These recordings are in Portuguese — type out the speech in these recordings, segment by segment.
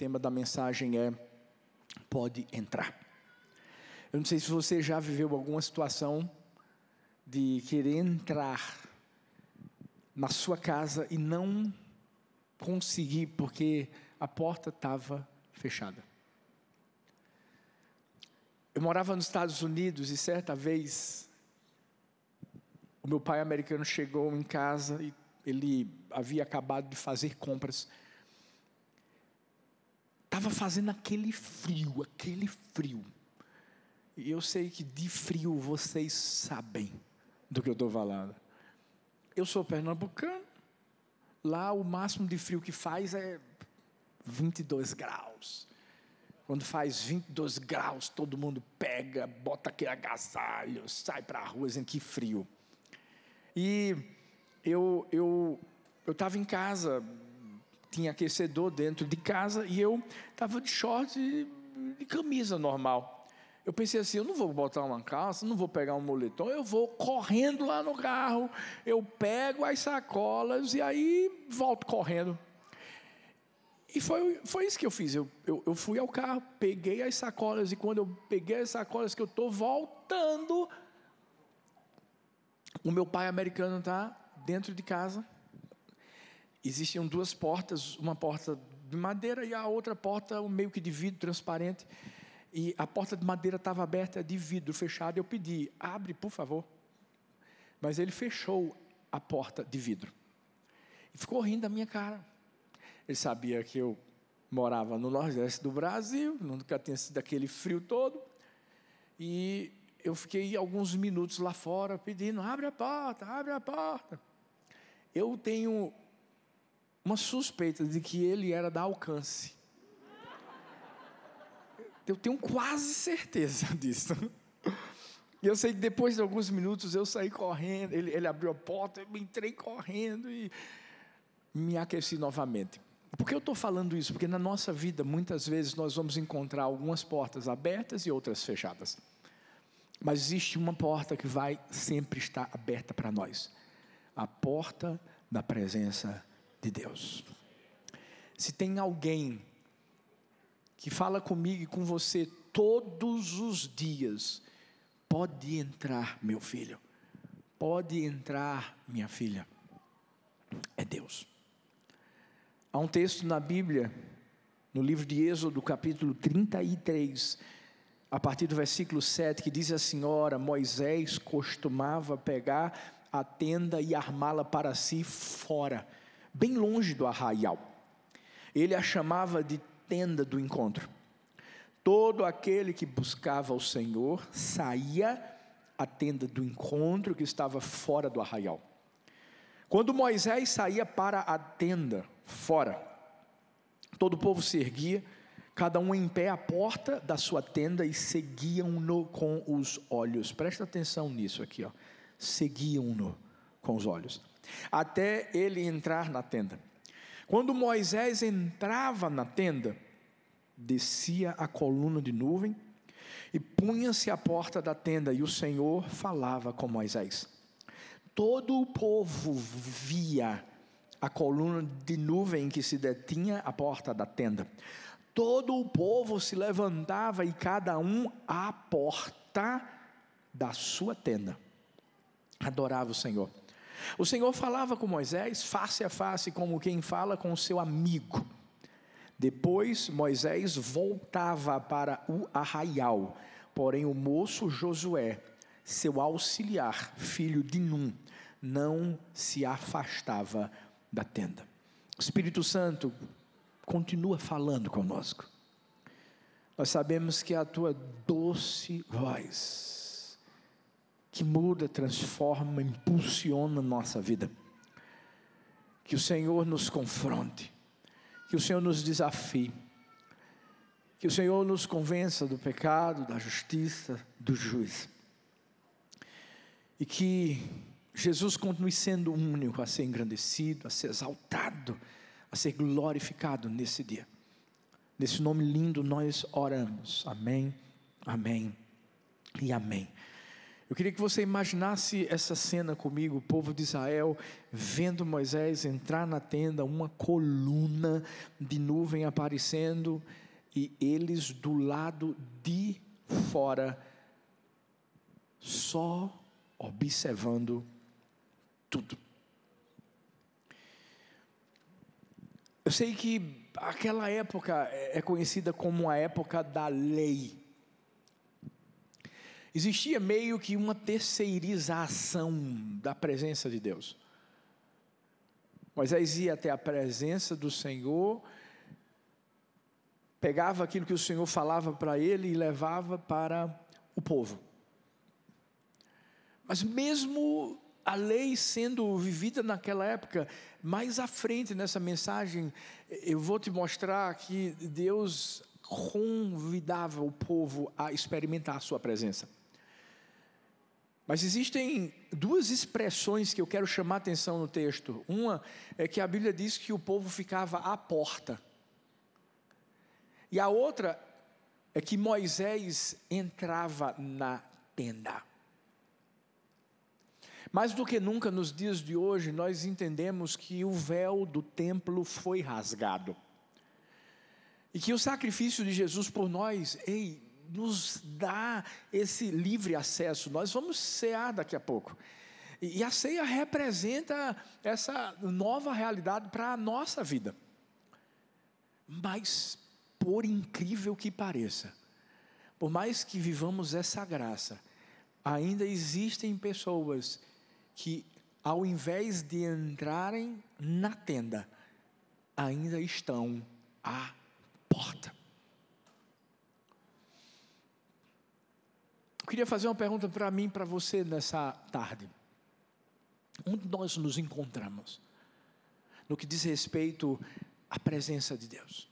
tema da mensagem é Pode entrar. Eu não sei se você já viveu alguma situação de querer entrar na sua casa e não conseguir porque a porta estava fechada. Eu morava nos Estados Unidos e certa vez o meu pai americano chegou em casa e ele havia acabado de fazer compras estava fazendo aquele frio, aquele frio. E eu sei que de frio vocês sabem do que eu estou falando. Eu sou pernambucano, lá o máximo de frio que faz é 22 graus. Quando faz 22 graus, todo mundo pega, bota aquele agasalho, sai para a rua dizendo que frio. E eu eu eu estava em casa tinha aquecedor dentro de casa e eu estava de short e de camisa normal. Eu pensei assim, eu não vou botar uma calça, não vou pegar um moletom, eu vou correndo lá no carro, eu pego as sacolas e aí volto correndo. E foi, foi isso que eu fiz. Eu, eu, eu fui ao carro, peguei as sacolas, e quando eu peguei as sacolas que eu estou voltando, o meu pai americano está dentro de casa existiam duas portas, uma porta de madeira e a outra porta meio que de vidro transparente. E a porta de madeira estava aberta, de vidro fechado. Eu pedi, abre, por favor. Mas ele fechou a porta de vidro. E ficou rindo da minha cara. Ele sabia que eu morava no nordeste do Brasil, nunca tinha sido aquele frio todo. E eu fiquei alguns minutos lá fora pedindo: abre a porta, abre a porta. Eu tenho uma suspeita de que ele era da alcance. Eu tenho quase certeza disso. E eu sei que depois de alguns minutos eu saí correndo, ele, ele abriu a porta, eu entrei correndo e me aqueci novamente. Por que eu estou falando isso? Porque na nossa vida, muitas vezes, nós vamos encontrar algumas portas abertas e outras fechadas. Mas existe uma porta que vai sempre estar aberta para nós: a porta da presença de Deus. Se tem alguém que fala comigo e com você todos os dias, pode entrar, meu filho, pode entrar, minha filha, é Deus. Há um texto na Bíblia, no livro de Êxodo, capítulo 33, a partir do versículo 7, que diz a assim, senhora: Moisés costumava pegar a tenda e armá-la para si fora bem longe do arraial. Ele a chamava de tenda do encontro. Todo aquele que buscava o Senhor saía à tenda do encontro que estava fora do arraial. Quando Moisés saía para a tenda, fora, todo o povo se erguia, cada um em pé à porta da sua tenda e seguiam-no com os olhos. Presta atenção nisso aqui, ó. Seguiam-no com os olhos até ele entrar na tenda. Quando Moisés entrava na tenda, descia a coluna de nuvem e punha-se à porta da tenda, e o Senhor falava com Moisés. Todo o povo via a coluna de nuvem que se detinha à porta da tenda. Todo o povo se levantava e cada um à porta da sua tenda. Adorava o Senhor. O Senhor falava com Moisés face a face, como quem fala com seu amigo. Depois Moisés voltava para o arraial, porém o moço Josué, seu auxiliar, filho de Num, não se afastava da tenda. O Espírito Santo continua falando conosco. Nós sabemos que é a tua doce voz que muda, transforma, impulsiona nossa vida. Que o Senhor nos confronte, que o Senhor nos desafie, que o Senhor nos convença do pecado, da justiça, do juízo. E que Jesus continue sendo o único a ser engrandecido, a ser exaltado, a ser glorificado nesse dia. Nesse nome lindo nós oramos. Amém, amém e amém. Eu queria que você imaginasse essa cena comigo, o povo de Israel vendo Moisés entrar na tenda, uma coluna de nuvem aparecendo e eles do lado de fora, só observando tudo. Eu sei que aquela época é conhecida como a época da lei. Existia meio que uma terceirização da presença de Deus. Moisés ia até a presença do Senhor, pegava aquilo que o Senhor falava para ele e levava para o povo. Mas mesmo a lei sendo vivida naquela época, mais à frente nessa mensagem, eu vou te mostrar que Deus convidava o povo a experimentar a sua presença. Mas existem duas expressões que eu quero chamar a atenção no texto. Uma é que a Bíblia diz que o povo ficava à porta. E a outra é que Moisés entrava na tenda. Mais do que nunca nos dias de hoje, nós entendemos que o véu do templo foi rasgado. E que o sacrifício de Jesus por nós, ei, nos dá esse livre acesso. Nós vamos cear daqui a pouco. E a ceia representa essa nova realidade para a nossa vida. Mas, por incrível que pareça, por mais que vivamos essa graça, ainda existem pessoas que, ao invés de entrarem na tenda, ainda estão à porta. queria fazer uma pergunta para mim, para você nessa tarde. Onde nós nos encontramos? No que diz respeito à presença de Deus.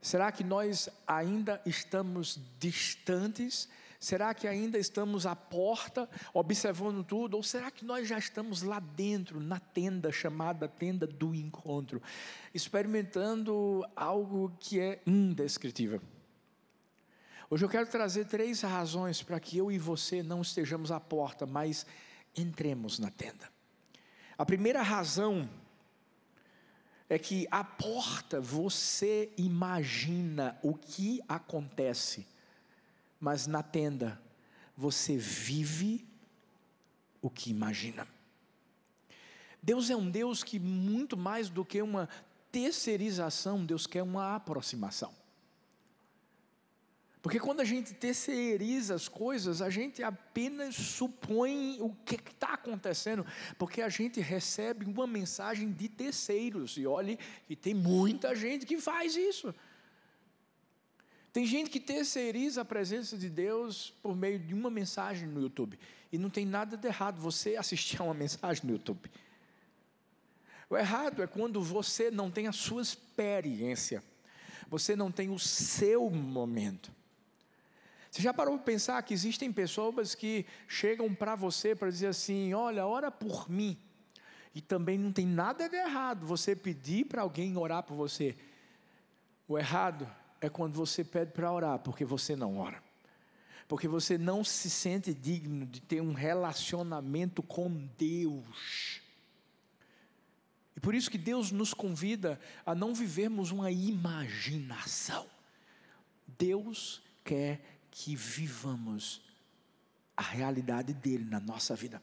Será que nós ainda estamos distantes? Será que ainda estamos à porta, observando tudo? Ou será que nós já estamos lá dentro, na tenda chamada tenda do encontro, experimentando algo que é indescritível? Hoje eu quero trazer três razões para que eu e você não estejamos à porta, mas entremos na tenda. A primeira razão é que à porta você imagina o que acontece, mas na tenda você vive o que imagina. Deus é um Deus que, muito mais do que uma terceirização, Deus quer uma aproximação. Porque quando a gente terceiriza as coisas, a gente apenas supõe o que está acontecendo, porque a gente recebe uma mensagem de terceiros, e olhe que tem muita gente que faz isso. Tem gente que terceiriza a presença de Deus por meio de uma mensagem no YouTube, e não tem nada de errado você assistir a uma mensagem no YouTube. O errado é quando você não tem a sua experiência, você não tem o seu momento. Você já parou para pensar que existem pessoas que chegam para você para dizer assim: olha, ora por mim. E também não tem nada de errado você pedir para alguém orar por você. O errado é quando você pede para orar, porque você não ora. Porque você não se sente digno de ter um relacionamento com Deus. E por isso que Deus nos convida a não vivermos uma imaginação. Deus quer que vivamos a realidade dele na nossa vida.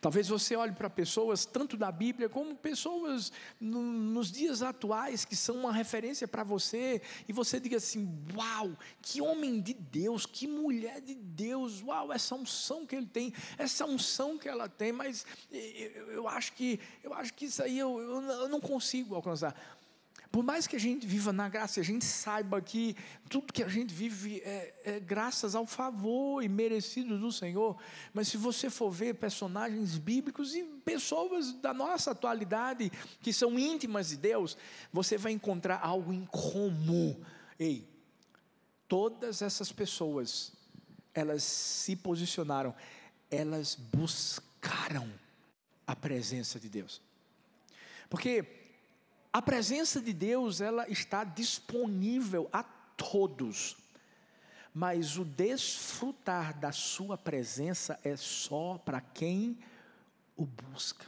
Talvez você olhe para pessoas, tanto da Bíblia, como pessoas no, nos dias atuais, que são uma referência para você, e você diga assim: Uau, que homem de Deus, que mulher de Deus, uau, essa unção que ele tem, essa unção que ela tem, mas eu, eu acho, que, eu acho que isso aí eu, eu, eu não consigo alcançar por mais que a gente viva na graça, a gente saiba que tudo que a gente vive é, é graças ao favor e merecido do Senhor, mas se você for ver personagens bíblicos e pessoas da nossa atualidade que são íntimas de Deus, você vai encontrar algo em comum. Ei, todas essas pessoas, elas se posicionaram, elas buscaram a presença de Deus. Porque a presença de Deus, ela está disponível a todos. Mas o desfrutar da sua presença é só para quem o busca.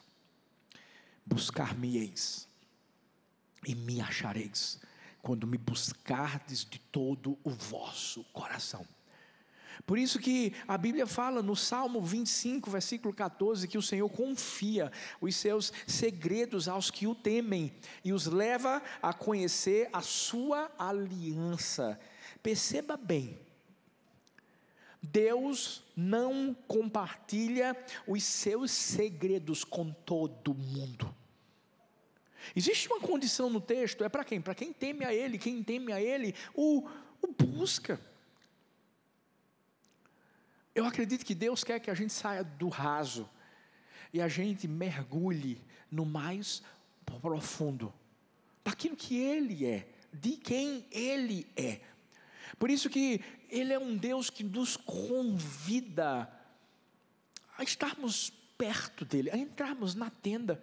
Buscar-me-eis e me achareis, quando me buscardes de todo o vosso coração. Por isso que a Bíblia fala no Salmo 25, versículo 14, que o Senhor confia os seus segredos aos que o temem e os leva a conhecer a sua aliança. Perceba bem, Deus não compartilha os seus segredos com todo mundo. Existe uma condição no texto, é para quem? Para quem teme a Ele, quem teme a Ele o, o busca. Eu acredito que Deus quer que a gente saia do raso e a gente mergulhe no mais profundo daquilo que Ele é, de quem Ele é. Por isso que Ele é um Deus que nos convida a estarmos perto dele, a entrarmos na tenda.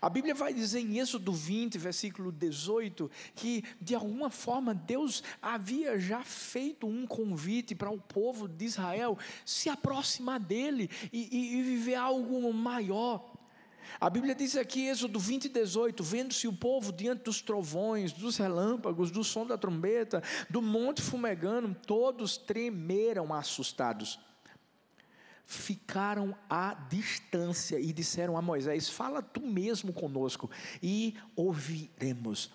A Bíblia vai dizer em Êxodo 20, versículo 18, que de alguma forma Deus havia já feito um convite para o povo de Israel se aproximar dele e, e viver algo maior. A Bíblia diz aqui, Êxodo 20, 18: Vendo-se o povo diante dos trovões, dos relâmpagos, do som da trombeta, do monte fumegando, todos tremeram assustados ficaram à distância e disseram a Moisés: Fala tu mesmo conosco e ouviremos.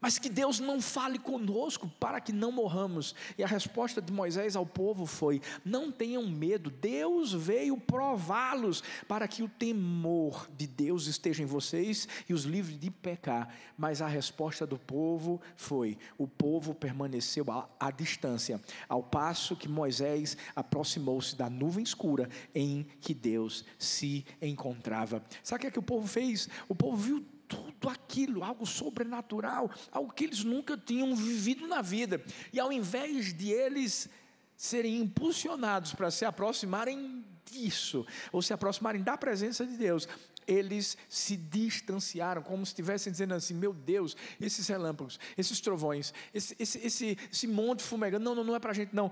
Mas que Deus não fale conosco para que não morramos. E a resposta de Moisés ao povo foi: Não tenham medo, Deus veio prová-los para que o temor de Deus esteja em vocês e os livre de pecar. Mas a resposta do povo foi: O povo permaneceu à, distância, ao passo que Moisés aproximou-se da nuvem escura em que Deus se encontrava. Sabe o que é que o povo fez? O povo viu tudo aquilo, algo sobrenatural, algo que eles nunca tinham vivido na vida. E ao invés de eles serem impulsionados para se aproximarem disso, ou se aproximarem da presença de Deus, eles se distanciaram, como se estivessem dizendo assim: meu Deus, esses relâmpagos, esses trovões, esse, esse, esse, esse monte fumegando, não, não, não é para a gente, não.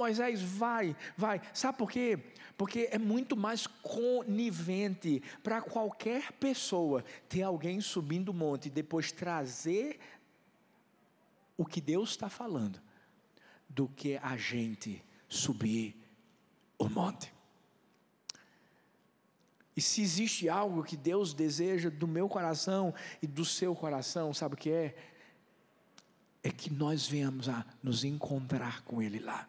Moisés, vai, vai. Sabe por quê? Porque é muito mais conivente para qualquer pessoa ter alguém subindo o monte e depois trazer o que Deus está falando, do que a gente subir o monte. E se existe algo que Deus deseja do meu coração e do seu coração, sabe o que é? É que nós venhamos a nos encontrar com Ele lá.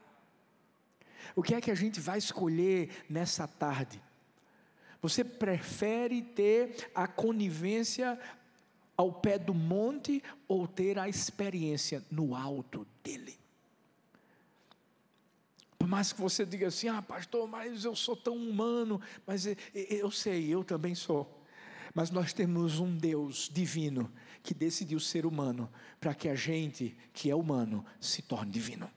O que é que a gente vai escolher nessa tarde? Você prefere ter a conivência ao pé do monte ou ter a experiência no alto dele? Por mais que você diga assim, ah, pastor, mas eu sou tão humano, mas eu sei, eu também sou. Mas nós temos um Deus divino que decidiu ser humano para que a gente que é humano se torne divino.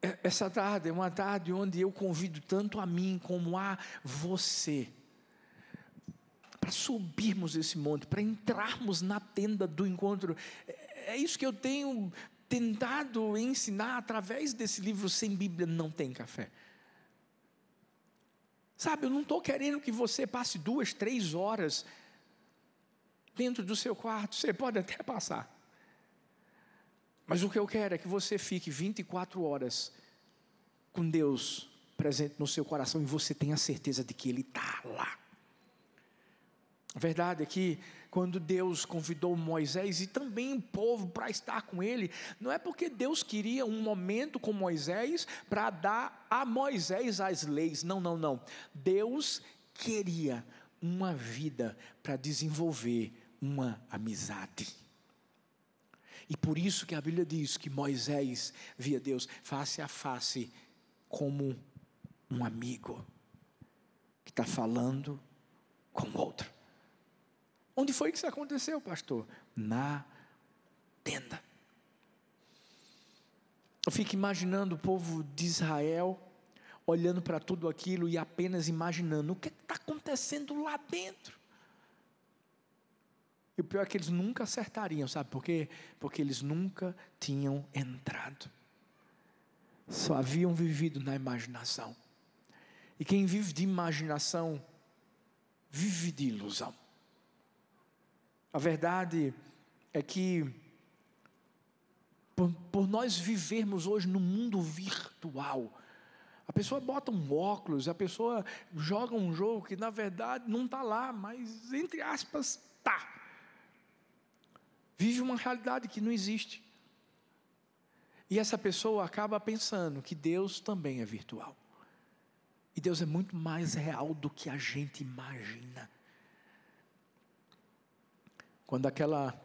É, essa tarde é uma tarde onde eu convido tanto a mim como a você para subirmos esse monte, para entrarmos na tenda do encontro. É, é isso que eu tenho tentado ensinar através desse livro Sem Bíblia Não Tem Café. Sabe, eu não estou querendo que você passe duas, três horas dentro do seu quarto, você pode até passar. Mas o que eu quero é que você fique 24 horas com Deus presente no seu coração e você tenha certeza de que Ele está lá. A verdade é que quando Deus convidou Moisés e também o povo para estar com ele, não é porque Deus queria um momento com Moisés para dar a Moisés as leis. Não, não, não. Deus queria uma vida para desenvolver uma amizade. E por isso que a Bíblia diz que Moisés via Deus face a face como um amigo que está falando com outro. Onde foi que isso aconteceu, pastor? Na tenda. Eu fico imaginando o povo de Israel olhando para tudo aquilo e apenas imaginando o que está acontecendo lá dentro. E o pior é que eles nunca acertariam, sabe por quê? Porque eles nunca tinham entrado. Só haviam vivido na imaginação. E quem vive de imaginação, vive de ilusão. A verdade é que, por, por nós vivermos hoje no mundo virtual, a pessoa bota um óculos, a pessoa joga um jogo que na verdade não está lá, mas entre aspas está vive uma realidade que não existe. E essa pessoa acaba pensando que Deus também é virtual. E Deus é muito mais real do que a gente imagina. Quando aquela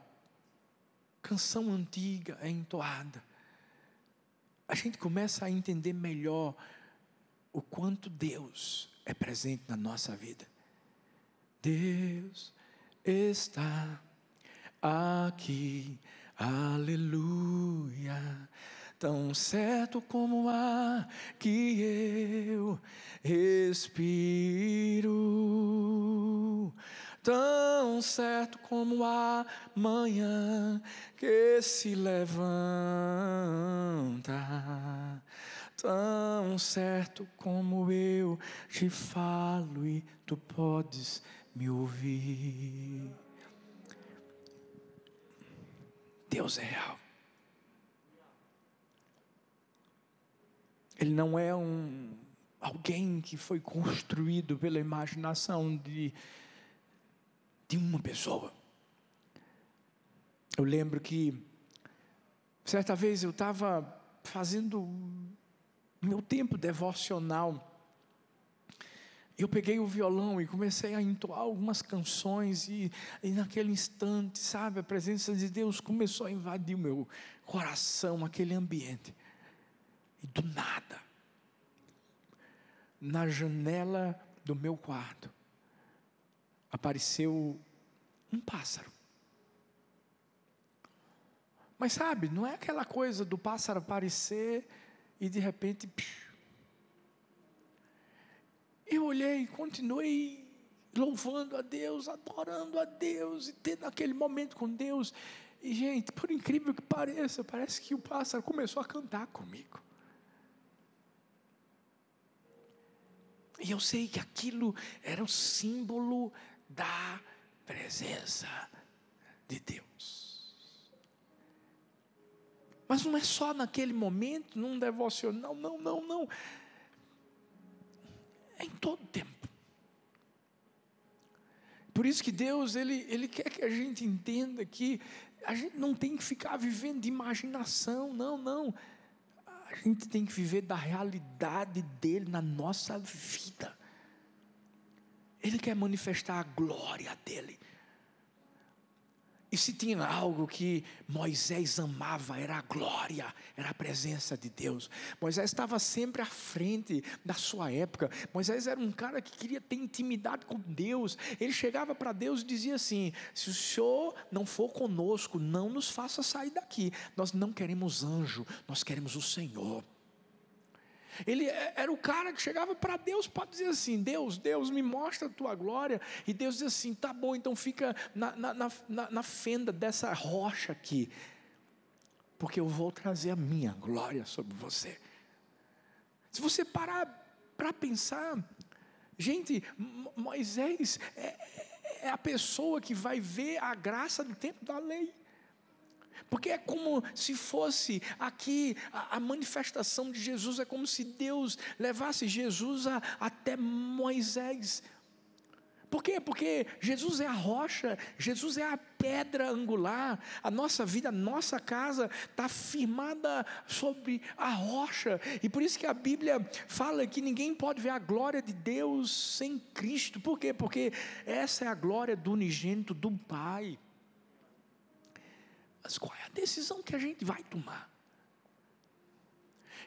canção antiga é entoada, a gente começa a entender melhor o quanto Deus é presente na nossa vida. Deus está aqui. Aleluia. Tão certo como há que eu respiro, tão certo como a manhã que se levanta, tão certo como eu te falo e tu podes me ouvir. Deus é real. Ele não é um alguém que foi construído pela imaginação de de uma pessoa. Eu lembro que certa vez eu estava fazendo meu tempo devocional eu peguei o violão e comecei a entoar algumas canções, e, e, naquele instante, sabe, a presença de Deus começou a invadir o meu coração, aquele ambiente. E do nada, na janela do meu quarto, apareceu um pássaro. Mas sabe, não é aquela coisa do pássaro aparecer e de repente. Piu, eu olhei, continuei louvando a Deus, adorando a Deus e tendo aquele momento com Deus. E, gente, por incrível que pareça, parece que o pássaro começou a cantar comigo. E eu sei que aquilo era o símbolo da presença de Deus. Mas não é só naquele momento, num devocional, não, não, não. não é em todo tempo. Por isso que Deus, ele, ele quer que a gente entenda que a gente não tem que ficar vivendo de imaginação, não, não. A gente tem que viver da realidade dele na nossa vida. Ele quer manifestar a glória dele e se tinha algo que Moisés amava, era a glória, era a presença de Deus. Moisés estava sempre à frente da sua época. Moisés era um cara que queria ter intimidade com Deus. Ele chegava para Deus e dizia assim: Se o Senhor não for conosco, não nos faça sair daqui. Nós não queremos anjo, nós queremos o Senhor. Ele é, era o cara que chegava para Deus para dizer assim: Deus, Deus, me mostra a tua glória. E Deus diz assim: tá bom, então fica na, na, na, na fenda dessa rocha aqui, porque eu vou trazer a minha glória sobre você. Se você parar para pensar, gente, Moisés é, é, é a pessoa que vai ver a graça do tempo da lei. Porque é como se fosse aqui a, a, manifestação de Jesus, é como se Deus levasse Jesus a, até Moisés. Por quê? Porque Jesus é a rocha, Jesus é a pedra angular, a nossa vida, a nossa casa está firmada sobre a rocha, e por isso que a Bíblia fala que ninguém pode ver a glória de Deus sem Cristo, por quê? Porque essa é a glória do unigênito do Pai, mas qual é a decisão que a gente vai tomar?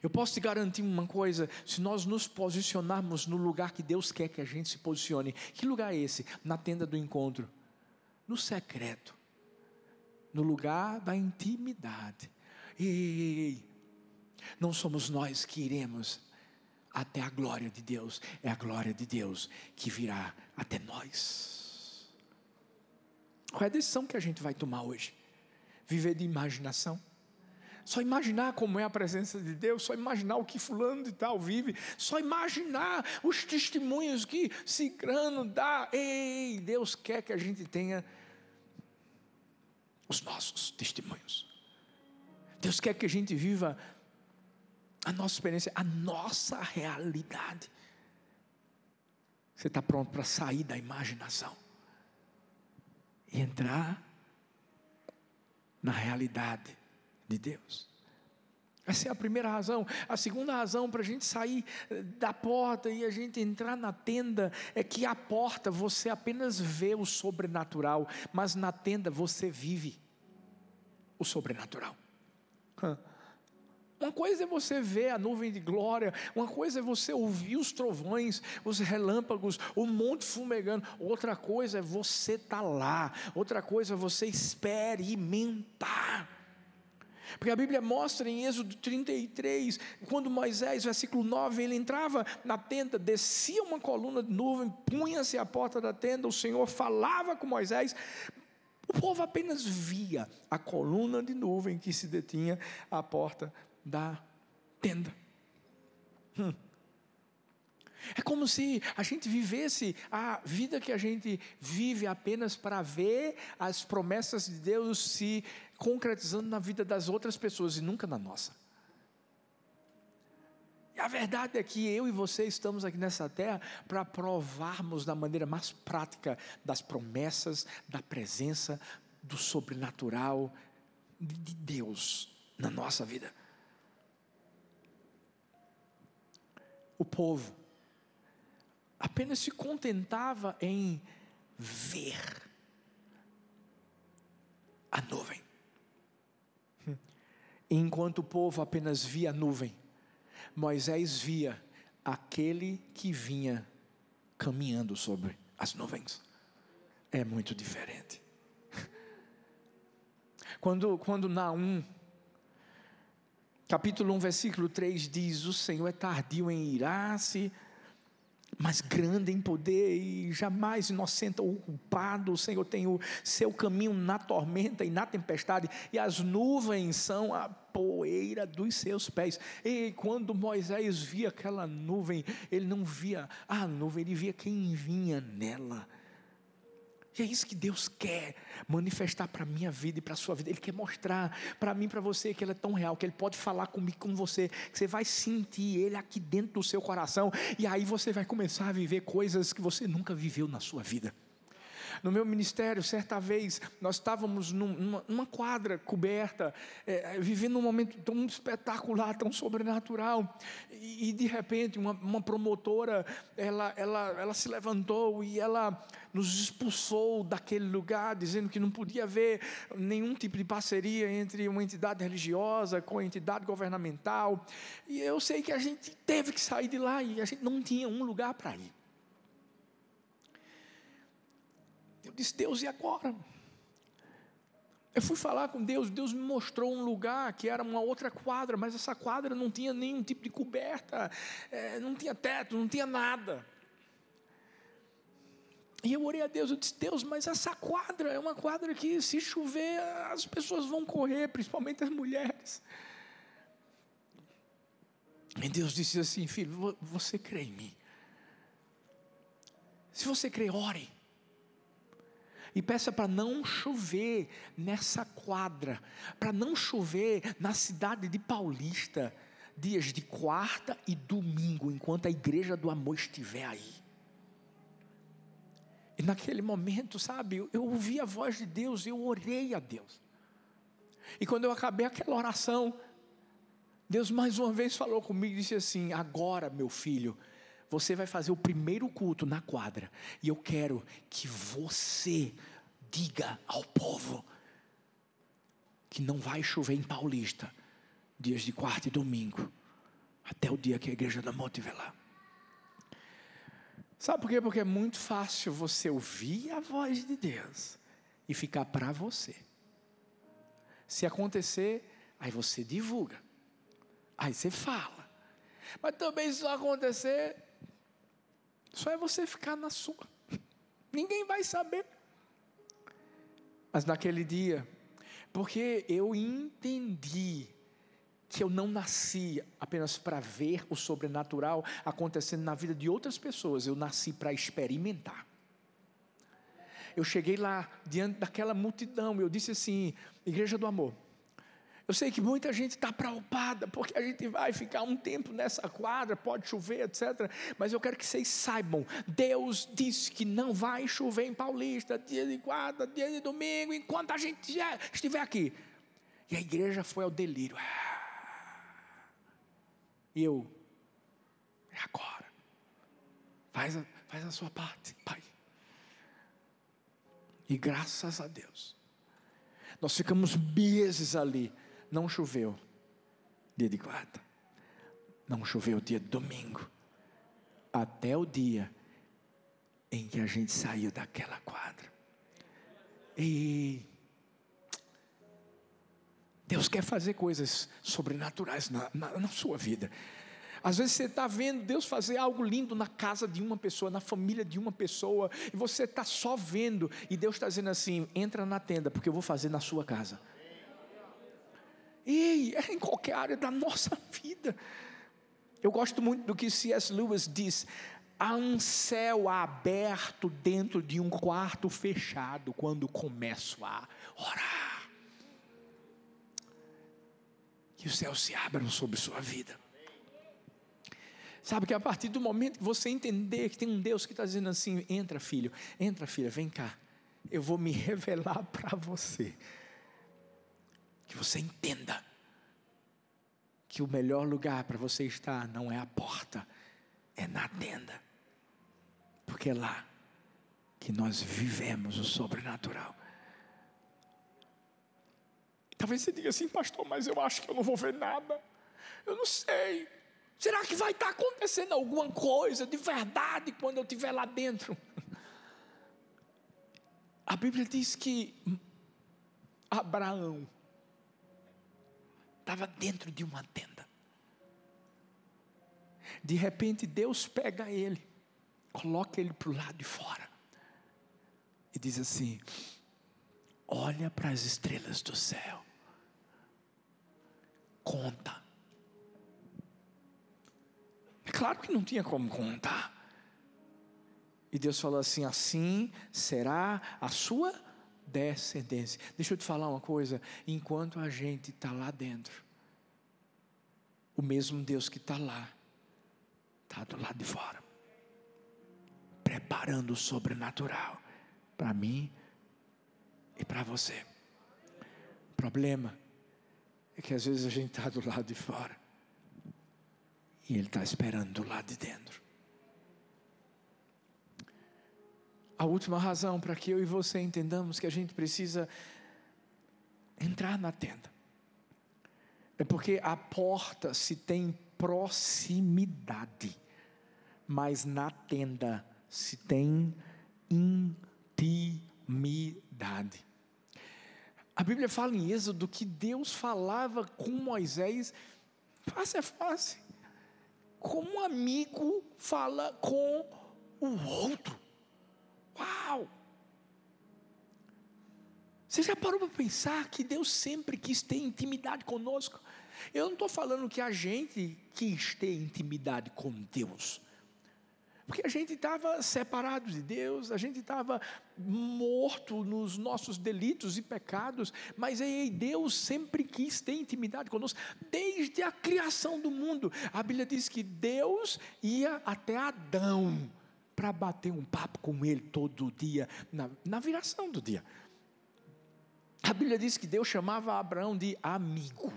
Eu posso te garantir uma coisa: se nós nos posicionarmos no lugar que Deus quer que a gente se posicione, que lugar é esse? Na tenda do encontro, no secreto, no lugar da intimidade. Ei, não somos nós que iremos até a glória de Deus, é a glória de Deus que virá até nós. Qual é a decisão que a gente vai tomar hoje? viver de imaginação. Só imaginar como é a presença de Deus, só imaginar o que fulano e tal vive, só imaginar os testemunhos que Cicrano dá. Ei, Deus quer que a gente tenha os nossos testemunhos. Deus quer que a gente viva a nossa experiência, a nossa realidade. Você está pronto para sair da imaginação e entrar na realidade de Deus. Essa é a primeira razão. A segunda razão para a gente sair eh, da porta e a gente entrar na tenda é que a porta você apenas vê o sobrenatural, mas na tenda você vive o sobrenatural. Uma coisa é você ver a nuvem de glória, uma coisa é você ouvir os trovões, os relâmpagos, o monte fumegando, outra coisa é você estar tá lá, outra coisa é você experimentar. Porque a Bíblia mostra em Êxodo 33, quando Moisés, versículo 9, ele entrava na tenda, descia uma coluna de nuvem, punha-se à porta da tenda, o Senhor falava com Moisés, o povo apenas via a coluna de nuvem que se detinha à porta da tenda. Hum. É como se a gente vivesse a vida que a gente vive apenas para ver as promessas de Deus se concretizando na vida das outras pessoas e nunca na nossa. E a verdade é que eu e você estamos aqui nessa terra para provarmos da maneira mais prática das promessas, da presença do sobrenatural de Deus na nossa vida. o povo apenas se contentava em ver a nuvem. Enquanto o povo apenas via a nuvem, Moisés via aquele que vinha caminhando sobre as nuvens. É muito diferente. Quando, quando Naum capítulo 1, versículo 3 diz: O Senhor é tardio em irar-se, mas grande em poder e jamais inocente ou culpado. O Senhor tem o seu caminho na tormenta e na tempestade, e as nuvens são a poeira dos seus pés. E quando Moisés via aquela nuvem, ele não via a nuvem, ele via quem vinha nela. E é isso que Deus quer manifestar para a minha vida e para a sua vida. Ele quer mostrar para mim, para você, que Ele é tão real, que Ele pode falar comigo, com você, que você vai sentir Ele aqui dentro do seu coração. E aí você vai começar a viver coisas que você nunca viveu na sua vida. No meu ministério, certa vez, nós estávamos numa, numa quadra coberta, é, vivendo um momento tão espetacular, tão sobrenatural, e, e de repente uma, uma promotora, ela, ela, ela se levantou e ela nos expulsou daquele lugar, dizendo que não podia haver nenhum tipo de parceria entre uma entidade religiosa com a entidade governamental. E eu sei que a gente teve que sair de lá e a gente não tinha um lugar para ir. disse, Deus, e agora? Eu fui falar com Deus, Deus me mostrou um lugar que era uma outra quadra, mas essa quadra não tinha nenhum tipo de coberta, é, não tinha teto, não tinha nada. E eu orei a Deus, eu disse, Deus, mas essa quadra é uma quadra que se chover, as pessoas vão correr, principalmente as mulheres. E Deus disse assim, filho, você crê em mim. Se você crê, ore e peça para não chover nessa quadra, para não chover na cidade de Paulista, dias de quarta e domingo, enquanto a igreja do amor estiver aí. E naquele momento, sabe, eu ouvi a voz de Deus, eu orei a Deus. E quando eu acabei aquela oração, Deus mais uma vez falou comigo e disse assim: Agora, meu filho, você vai fazer o primeiro culto na quadra. E eu quero que você diga ao povo que não vai chover em Paulista dias de quarta e domingo, até o dia que a igreja da mão estiver lá. Sabe por quê? Porque é muito fácil você ouvir a voz de Deus e ficar para você. Se acontecer, aí você divulga, aí você fala. Mas também se isso acontecer, só é você ficar na sua. Ninguém vai saber. Mas naquele dia, porque eu entendi que eu não nasci apenas para ver o sobrenatural acontecendo na vida de outras pessoas, eu nasci para experimentar. Eu cheguei lá diante daquela multidão, eu disse assim: Igreja do Amor, eu sei que muita gente está preocupada, porque a gente vai ficar um tempo nessa quadra, pode chover, etc. Mas eu quero que vocês saibam: Deus disse que não vai chover em Paulista, dia de quadra, dia de domingo, enquanto a gente estiver aqui. E a igreja foi ao delírio. E eu, é agora. Faz a, faz a sua parte, Pai. E graças a Deus, nós ficamos meses ali não choveu dia de quarta, não choveu dia de domingo, até o dia em que a gente saiu daquela quadra. E Deus quer fazer coisas sobrenaturais na, na, na sua vida. Às vezes você está vendo Deus fazer algo lindo na casa de uma pessoa, na família de uma pessoa, e você está só vendo, e Deus está dizendo assim: entra na tenda, porque eu vou fazer na sua casa. Ei, é em qualquer área da nossa vida. Eu gosto muito do que C.S. Lewis diz: há um céu aberto dentro de um quarto fechado quando começo a orar. Que os céus se abram sobre sua vida. Sabe que a partir do momento que você entender que tem um Deus que está dizendo assim: entra, filho, entra, filha, vem cá, eu vou me revelar para você que você entenda que o melhor lugar para você estar não é a porta, é na tenda. Porque é lá que nós vivemos o sobrenatural. Talvez você diga assim, pastor, mas eu acho que eu não vou ver nada. Eu não sei. Será que vai estar tá acontecendo alguma coisa de verdade quando eu estiver lá dentro? A Bíblia diz que Abraão estava dentro de uma tenda. De repente, Deus pega ele, coloca ele para o lado de fora e diz assim: Olha para as estrelas do céu, conta. É claro que não tinha como contar. E Deus falou assim: Assim será a sua descendência. Deixa eu te falar uma coisa: enquanto a gente está lá dentro, o mesmo Deus que está lá, está do lado de fora, preparando o sobrenatural para mim e para você. O problema é que às vezes a gente está do lado de fora e Ele está esperando do lado de dentro. a última razão para que eu e você entendamos que a gente precisa entrar na tenda. É porque a porta se tem proximidade, mas na tenda se tem intimidade. A Bíblia fala em Êxodo que Deus falava com Moisés face a face, como um amigo fala com o outro. Uau! Você já parou para pensar que Deus sempre quis ter intimidade conosco? Eu não estou falando que a gente quis ter intimidade com Deus. Porque a gente estava separado de Deus, a gente estava morto nos nossos delitos e pecados, mas ei, Deus sempre quis ter intimidade conosco, desde a criação do mundo. A Bíblia diz que Deus ia até Adão para bater um papo com ele todo dia, na, na viração do dia. A Bíblia diz que Deus chamava Abraão de amigo.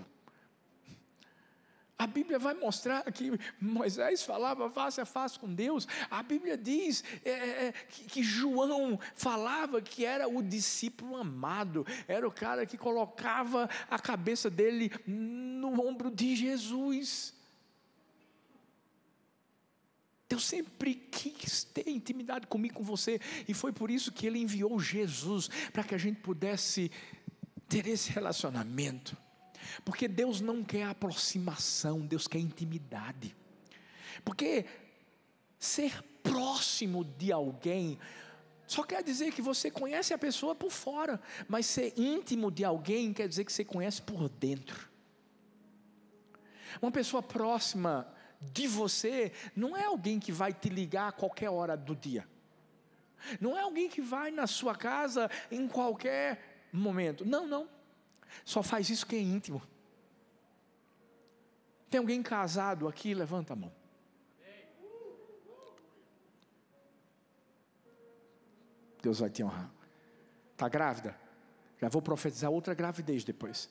A Bíblia vai mostrar que Moisés falava face a face com Deus. A Bíblia diz é, é, é que, João falava que era o discípulo amado, era o cara que colocava a cabeça dele no ombro de Jesus. Deus sempre quis ter intimidade comigo, com você, e foi por isso que Ele enviou Jesus, para que a gente pudesse ter esse relacionamento, porque Deus não quer aproximação, Deus quer intimidade, porque ser próximo de alguém, só quer dizer que você conhece a pessoa por fora, mas ser íntimo de alguém quer dizer que você conhece por dentro. Uma pessoa próxima de você não é alguém que vai te ligar a qualquer hora do dia. Não é alguém que vai na sua casa em qualquer momento. Não, não. Só faz isso quem é íntimo. Tem alguém casado aqui? Levanta a mão. Deus vai te honrar. Está grávida? Já vou profetizar outra gravidez depois.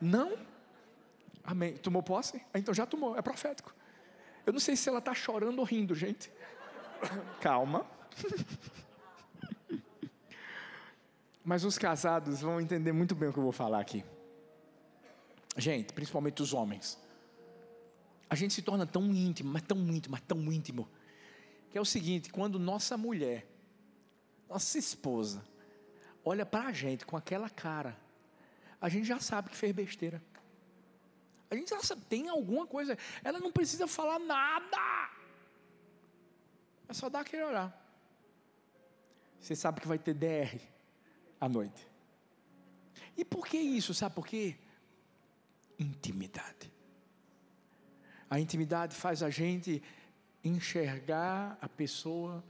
Não? Amém. Tomou posse? Então já tomou, é profético. Eu não sei se ela está chorando ou rindo, gente. Calma. Mas os casados vão entender muito bem o que eu vou falar aqui. Gente, principalmente os homens. A gente se torna tão íntimo, mas tão íntimo, mas tão íntimo. Que é o seguinte: quando nossa mulher, nossa esposa, olha para a gente com aquela cara, a gente já sabe que fez besteira. A gente já sabe, tem alguma coisa. Ela não precisa falar nada. É só dar aquele olhar. Você sabe que vai ter DR à noite. E por que isso? Sabe por quê? Intimidade. A intimidade faz a gente enxergar a pessoa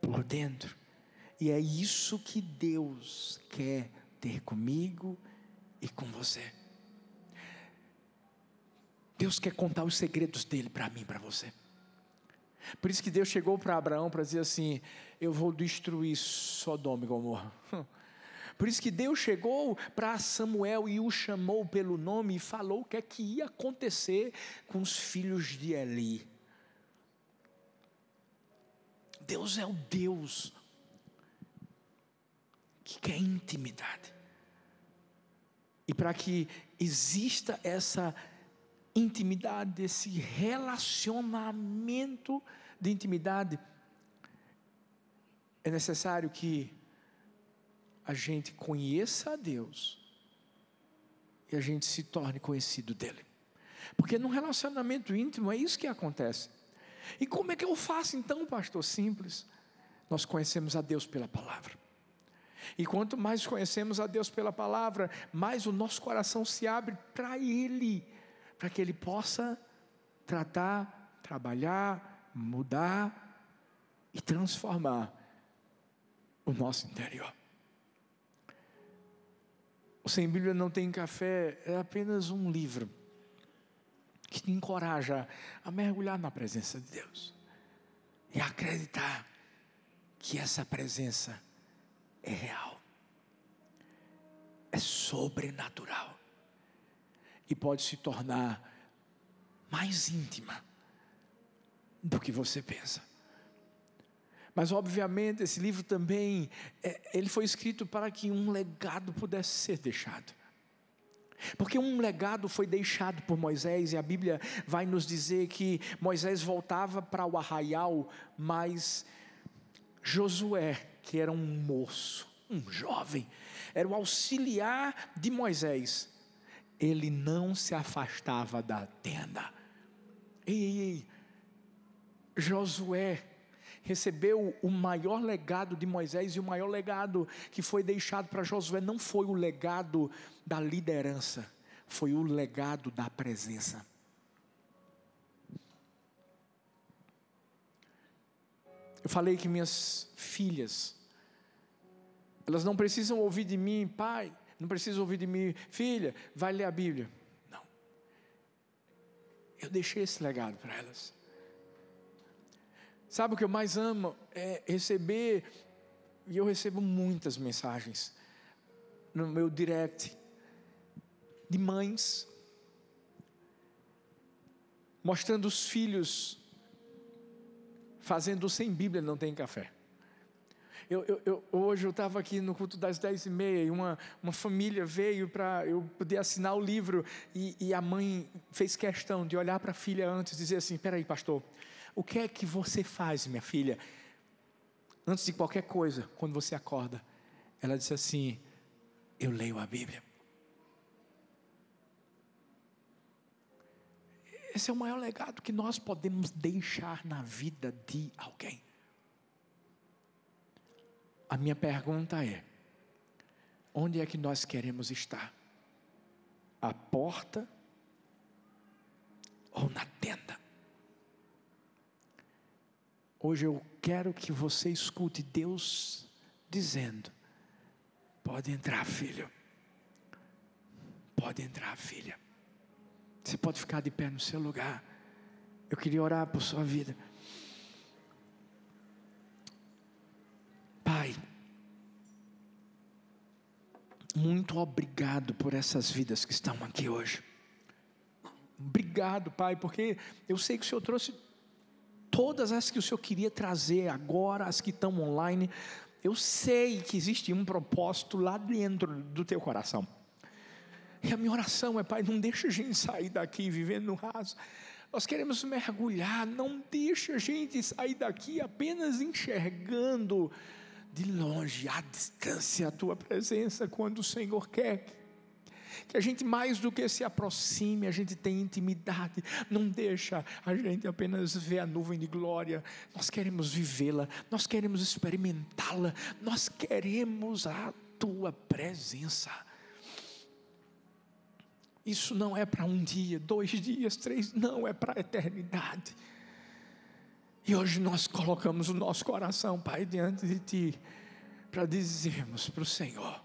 por dentro. E é isso que Deus quer ter comigo e com você. Deus quer contar os segredos dele para mim, para você. Por isso que Deus chegou para Abraão para dizer assim: Eu vou destruir Sodoma e Gomorra. Por isso que Deus chegou para Samuel e o chamou pelo nome e falou o que é que ia acontecer com os filhos de Eli. Deus é o Deus que quer intimidade. E para que exista essa intimidade, intimidade, esse relacionamento de intimidade, é necessário que a gente conheça a Deus e a gente se torne conhecido dele. Porque num relacionamento íntimo é isso que acontece. E como é que eu faço então, pastor? Simples. Nós conhecemos a Deus pela palavra. E quanto mais conhecemos a Deus pela palavra, mais o nosso coração se abre para Ele para que ele possa tratar, trabalhar, mudar e transformar o nosso interior. O Sem Bíblia Não Tem Café é apenas um livro que te encoraja a mergulhar na presença de Deus e acreditar que essa presença é real, é sobrenatural pode se tornar mais íntima do que você pensa. Mas obviamente esse livro também é, ele foi escrito para que um legado pudesse ser deixado. Porque um legado foi deixado por Moisés e a Bíblia vai nos dizer que Moisés voltava para o arraial, mas Josué, que era um moço, um jovem, era o auxiliar de Moisés ele não se afastava da tenda. Ei, ei, Josué recebeu o maior legado de Moisés e o maior legado que foi deixado para Josué não foi o legado da liderança, foi o legado da presença. Eu falei que minhas filhas, elas não precisam ouvir de mim, pai, não precisa ouvir de mim, filha, vai ler a Bíblia. Não. Eu deixei esse legado para elas. Sabe o que eu mais amo? É receber, e eu recebo muitas mensagens no meu direct, de mães, mostrando os filhos fazendo sem Bíblia não tem café eu, eu, eu hoje eu estava aqui no culto das dez e meia e uma, uma família veio para eu poder assinar o livro e, e a mãe fez questão de olhar para a filha antes e dizer assim, peraí, pastor, o que é que você faz minha filha? Antes de qualquer coisa, quando você acorda, ela disse assim, eu leio a Bíblia. Esse é o maior legado que nós podemos deixar na vida de alguém. A minha pergunta é: onde é que nós queremos estar? A porta ou na tenda? Hoje eu quero que você escute Deus dizendo: pode entrar, filho. Pode entrar, filha. Você pode ficar de pé no seu lugar. Eu queria orar por sua vida. Pai, muito obrigado por essas vidas que estão aqui hoje. Obrigado, Pai, porque eu sei que o Senhor trouxe todas as que o Senhor queria trazer agora, as que estão online. Eu sei que existe um propósito lá dentro do teu coração. E a minha oração é, Pai, não deixa a gente sair daqui vivendo no raso. Nós queremos mergulhar, não deixa a gente sair daqui apenas enxergando de longe, à distância, a tua presença quando o Senhor quer. Que a gente mais do que se aproxime, a gente tem intimidade. Não deixa a gente apenas ver a nuvem de glória. Nós queremos vivê-la, nós queremos experimentá-la, nós queremos a tua presença. Isso não é para um dia, dois dias, três, não, é para a eternidade. E hoje nós colocamos o nosso coração, Pai, diante de Ti, para dizermos para o Senhor: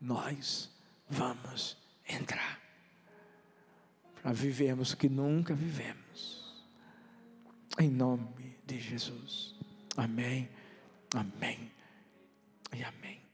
nós vamos entrar, para vivermos o que nunca vivemos, em nome de Jesus. Amém, amém e amém.